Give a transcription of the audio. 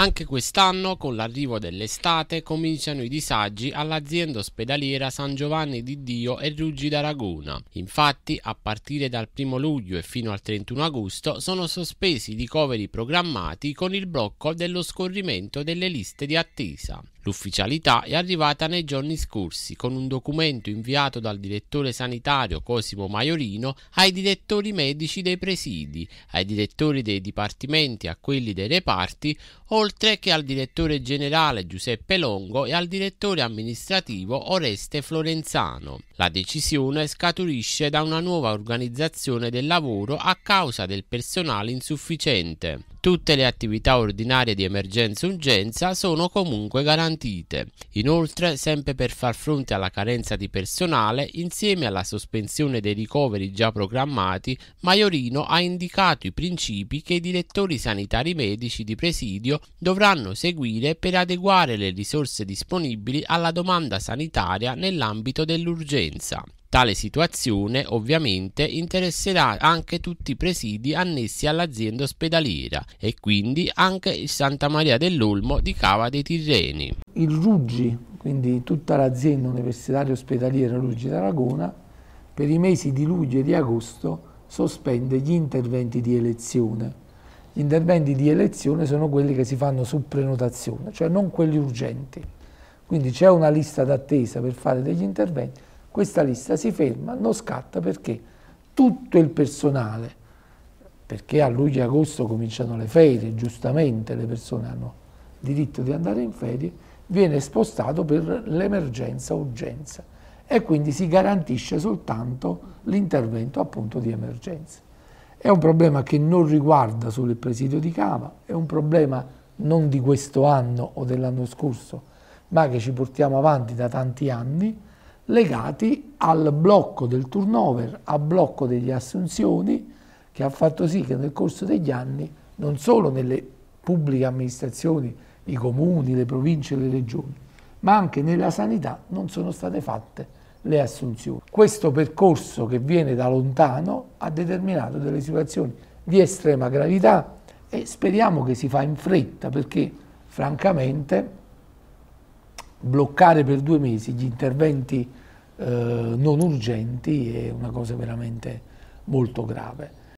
Anche quest'anno, con l'arrivo dell'estate, cominciano i disagi all'azienda ospedaliera San Giovanni di Dio e Ruggi d'Aragona. Infatti, a partire dal 1 luglio e fino al 31 agosto sono sospesi i ricoveri programmati con il blocco dello scorrimento delle liste di attesa. L'ufficialità è arrivata nei giorni scorsi con un documento inviato dal direttore sanitario Cosimo Maiorino ai direttori medici dei presidi, ai direttori dei dipartimenti, e a quelli dei reparti, oltre che al direttore generale Giuseppe Longo e al direttore amministrativo Oreste Florenzano. La decisione scaturisce da una nuova organizzazione del lavoro a causa del personale insufficiente. Tutte le attività ordinarie di emergenza-urgenza sono comunque garantite. Inoltre, sempre per far fronte alla carenza di personale, insieme alla sospensione dei ricoveri già programmati, Maiorino ha indicato i principi che i direttori sanitari medici di presidio dovranno seguire per adeguare le risorse disponibili alla domanda sanitaria nell'ambito dell'urgenza concorrenza. Tale situazione ovviamente interesserà anche tutti i presidi annessi all'azienda ospedaliera e quindi anche il Santa Maria dell'Olmo di Cava dei Tirreni. Il Ruggi, quindi tutta l'azienda universitaria ospedaliera Ruggi d'Aragona, per i mesi di luglio e di agosto sospende gli interventi di elezione. Gli interventi di elezione sono quelli che si fanno su prenotazione, cioè non quelli urgenti. Quindi c'è una lista d'attesa per fare degli interventi questa lista si ferma, non scatta perché tutto il personale, perché a luglio e agosto cominciano le ferie, giustamente le persone hanno diritto di andare in ferie, viene spostato per l'emergenza urgenza e quindi si garantisce soltanto l'intervento appunto di emergenza. È un problema che non riguarda solo il presidio di Cava, è un problema non di questo anno o dell'anno scorso, ma che ci portiamo avanti da tanti anni legati al blocco del turnover, al blocco delle assunzioni che ha fatto sì che nel corso degli anni non solo nelle pubbliche amministrazioni, i comuni, le province, le regioni, ma anche nella sanità non sono state fatte le assunzioni. Questo percorso che viene da lontano ha determinato delle situazioni di estrema gravità e speriamo che si fa in fretta perché francamente bloccare per due mesi gli interventi eh, non urgenti è una cosa veramente molto grave.